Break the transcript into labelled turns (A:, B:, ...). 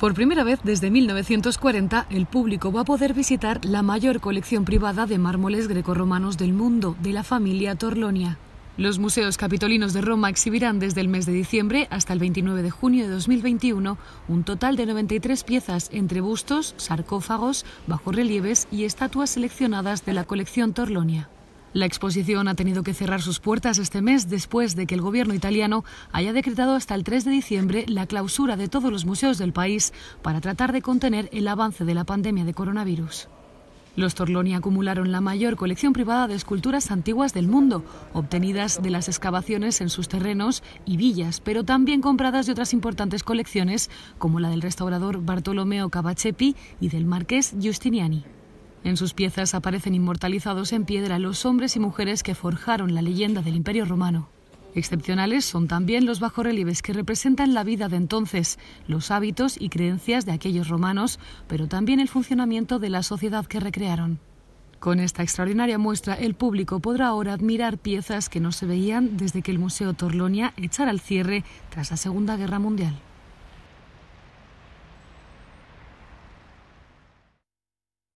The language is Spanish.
A: Por primera vez desde 1940, el público va a poder visitar la mayor colección privada de mármoles grecorromanos del mundo, de la familia Torlonia. Los museos capitolinos de Roma exhibirán desde el mes de diciembre hasta el 29 de junio de 2021 un total de 93 piezas entre bustos, sarcófagos, bajorrelieves y estatuas seleccionadas de la colección Torlonia. La exposición ha tenido que cerrar sus puertas este mes después de que el gobierno italiano haya decretado hasta el 3 de diciembre la clausura de todos los museos del país para tratar de contener el avance de la pandemia de coronavirus. Los Torloni acumularon la mayor colección privada de esculturas antiguas del mundo, obtenidas de las excavaciones en sus terrenos y villas, pero también compradas de otras importantes colecciones como la del restaurador Bartolomeo Cavacepi y del marqués Giustiniani. En sus piezas aparecen inmortalizados en piedra los hombres y mujeres que forjaron la leyenda del Imperio Romano. Excepcionales son también los bajorrelieves que representan la vida de entonces, los hábitos y creencias de aquellos romanos, pero también el funcionamiento de la sociedad que recrearon. Con esta extraordinaria muestra, el público podrá ahora admirar piezas que no se veían desde que el Museo Torlonia echara al cierre tras la Segunda Guerra Mundial.